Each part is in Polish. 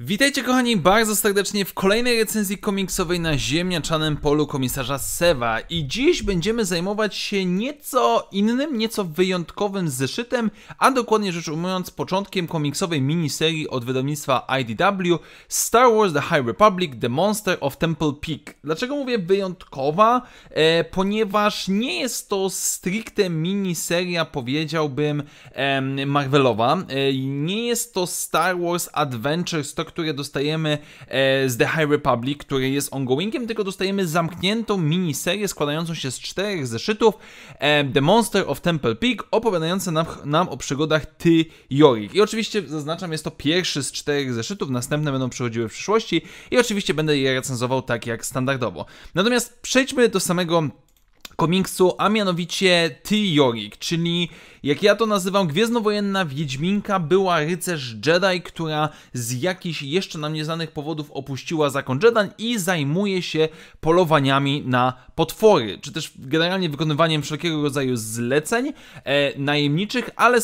Witajcie kochani bardzo serdecznie w kolejnej recenzji komiksowej na ziemniaczanym polu komisarza Seva i dziś będziemy zajmować się nieco innym, nieco wyjątkowym zeszytem, a dokładnie rzecz ujmując początkiem komiksowej miniserii od wydawnictwa IDW Star Wars The High Republic The Monster of Temple Peak. Dlaczego mówię wyjątkowa? E, ponieważ nie jest to stricte miniseria powiedziałbym e, Marvelowa, e, nie jest to Star Wars Adventures które dostajemy e, z The High Republic, które jest ongoingiem, tylko dostajemy zamkniętą miniserię składającą się z czterech zeszytów e, The Monster of Temple Peak, opowiadające nam, nam o przygodach Ty Jorik. I oczywiście zaznaczam, jest to pierwszy z czterech zeszytów, następne będą przychodziły w przyszłości i oczywiście będę je recenzował tak jak standardowo. Natomiast przejdźmy do samego komiksu, a mianowicie Jorik, czyli jak ja to nazywam, Gwiezdnowojenna Wiedźminka była rycerz Jedi, która z jakichś jeszcze nam nieznanych powodów opuściła zakon Jedi i zajmuje się polowaniami na potwory, czy też generalnie wykonywaniem wszelkiego rodzaju zleceń e, najemniczych, ale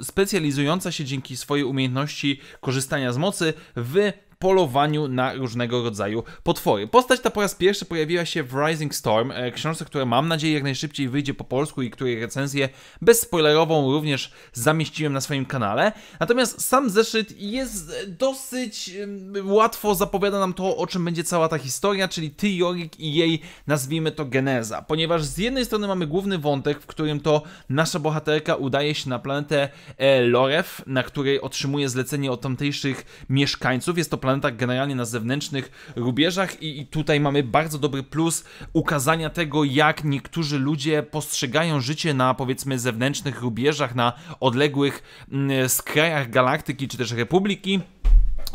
specjalizująca się dzięki swojej umiejętności korzystania z mocy w polowaniu na różnego rodzaju potwory. Postać ta po raz pierwszy pojawiła się w Rising Storm, e, książce, która mam nadzieję jak najszybciej wyjdzie po polsku i której recenzję bezspoilerową również zamieściłem na swoim kanale. Natomiast sam zeszyt jest dosyć łatwo zapowiada nam to, o czym będzie cała ta historia, czyli ty, Jorik i jej, nazwijmy to, geneza. Ponieważ z jednej strony mamy główny wątek, w którym to nasza bohaterka udaje się na planetę e, Loref, na której otrzymuje zlecenie od tamtejszych mieszkańców. Jest to planeta ale tak generalnie na zewnętrznych rubieżach i, i tutaj mamy bardzo dobry plus ukazania tego, jak niektórzy ludzie postrzegają życie na powiedzmy zewnętrznych rubieżach, na odległych mm, skrajach galaktyki czy też republiki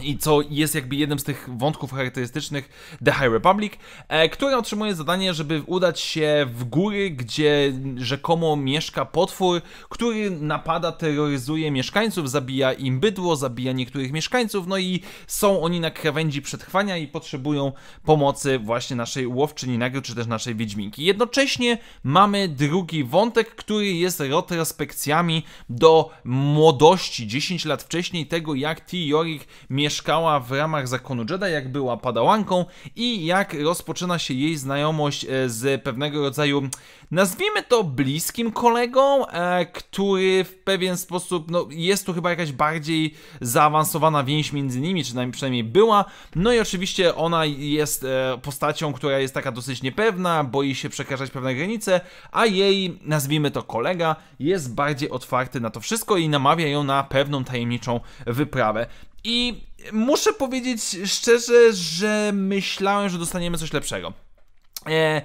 i co jest jakby jednym z tych wątków charakterystycznych The High Republic, e, który otrzymuje zadanie, żeby udać się w góry, gdzie rzekomo mieszka potwór, który napada, terroryzuje mieszkańców, zabija im bydło, zabija niektórych mieszkańców, no i są oni na krawędzi przetrwania i potrzebują pomocy właśnie naszej łowczyni nagród, czy też naszej wiedźminki. Jednocześnie mamy drugi wątek, który jest retrospekcjami do młodości, 10 lat wcześniej tego, jak Tiorik mieszka mieszkała w ramach zakonu Jedi, jak była padałanką i jak rozpoczyna się jej znajomość e, z pewnego rodzaju, nazwijmy to bliskim kolegą, e, który w pewien sposób, no jest tu chyba jakaś bardziej zaawansowana więź między nimi, czy przynajmniej była. No i oczywiście ona jest e, postacią, która jest taka dosyć niepewna, boi się przekraczać pewne granice, a jej, nazwijmy to kolega, jest bardziej otwarty na to wszystko i namawia ją na pewną tajemniczą wyprawę. I muszę powiedzieć szczerze, że myślałem, że dostaniemy coś lepszego. E,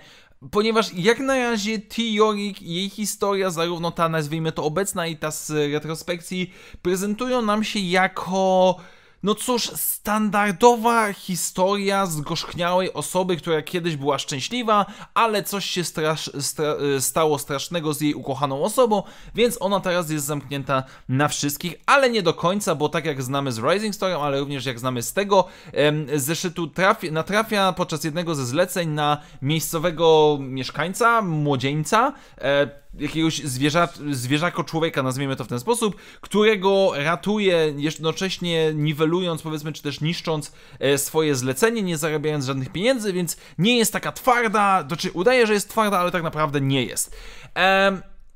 ponieważ jak na razie Tiorik i jej historia, zarówno ta nazwijmy to obecna i ta z retrospekcji, prezentują nam się jako no cóż, standardowa historia zgorzkniałej osoby, która kiedyś była szczęśliwa, ale coś się strasz, stra, y, stało strasznego z jej ukochaną osobą, więc ona teraz jest zamknięta na wszystkich, ale nie do końca, bo tak jak znamy z Rising Storm, ale również jak znamy z tego em, zeszytu, trafi, natrafia podczas jednego ze zleceń na miejscowego mieszkańca, młodzieńca, e, jakiegoś zwierza, zwierzako człowieka, nazwijmy to w ten sposób, którego ratuje jednocześnie niwelując, powiedzmy, czy też niszcząc e, swoje zlecenie, nie zarabiając żadnych pieniędzy, więc nie jest taka twarda, znaczy udaje, że jest twarda, ale tak naprawdę nie jest.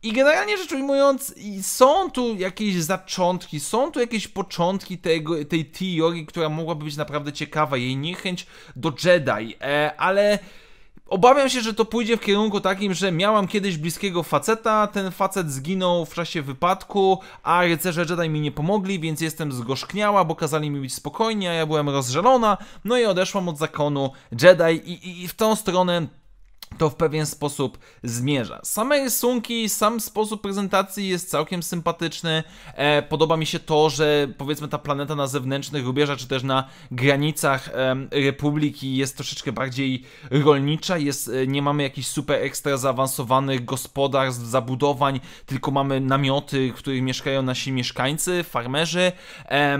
i generalnie rzecz ujmując, są tu jakieś zaczątki, są tu jakieś początki tego, tej teorii, która mogłaby być naprawdę ciekawa, jej niechęć do Jedi, e, ale Obawiam się, że to pójdzie w kierunku takim, że miałam kiedyś bliskiego faceta, ten facet zginął w czasie wypadku, a rycerze Jedi mi nie pomogli, więc jestem zgorzkniała, bo kazali mi być spokojnie, a ja byłem rozżalona, no i odeszłam od zakonu Jedi i, i, i w tą stronę to w pewien sposób zmierza. Same rysunki, sam sposób prezentacji jest całkiem sympatyczny. E, podoba mi się to, że powiedzmy ta planeta na zewnętrznych rubieżach, czy też na granicach e, Republiki jest troszeczkę bardziej rolnicza. Jest, e, nie mamy jakichś super ekstra zaawansowanych gospodarstw, zabudowań, tylko mamy namioty, w których mieszkają nasi mieszkańcy, farmerzy. E,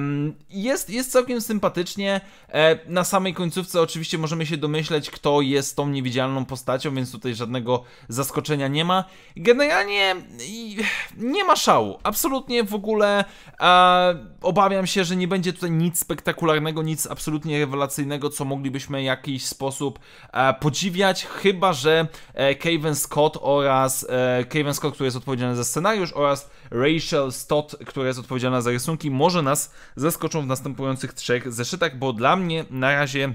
jest, jest całkiem sympatycznie. E, na samej końcówce oczywiście możemy się domyśleć, kto jest tą niewidzialną postacią, postacią, więc tutaj żadnego zaskoczenia nie ma. Generalnie nie ma szału, absolutnie w ogóle e, obawiam się, że nie będzie tutaj nic spektakularnego, nic absolutnie rewelacyjnego, co moglibyśmy w jakiś sposób e, podziwiać, chyba że e, Kevin Scott oraz e, Kevin Scott, który jest odpowiedzialny za scenariusz oraz Rachel Stott, która jest odpowiedzialna za rysunki, może nas zaskoczą w następujących trzech zeszytach, bo dla mnie na razie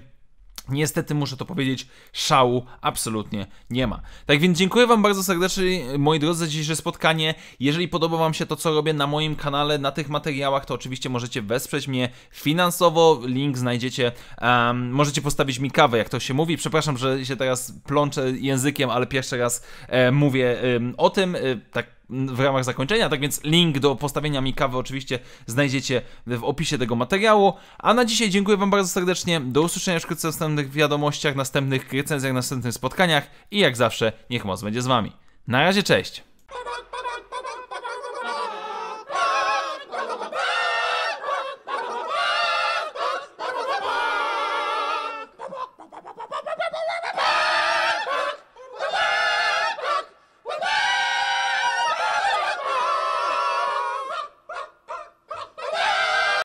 Niestety muszę to powiedzieć, szału absolutnie nie ma. Tak więc dziękuję Wam bardzo serdecznie, moi drodzy, za dzisiejsze spotkanie. Jeżeli podoba Wam się to, co robię na moim kanale, na tych materiałach, to oczywiście możecie wesprzeć mnie finansowo. Link znajdziecie, um, możecie postawić mi kawę, jak to się mówi. Przepraszam, że się teraz plączę językiem, ale pierwszy raz e, mówię e, o tym. E, tak w ramach zakończenia. Tak więc link do postawienia mi kawy oczywiście znajdziecie w opisie tego materiału. A na dzisiaj dziękuję Wam bardzo serdecznie. Do usłyszenia wkrótce w następnych wiadomościach, następnych recenzjach, następnych spotkaniach i jak zawsze niech moc będzie z Wami. Na razie, cześć!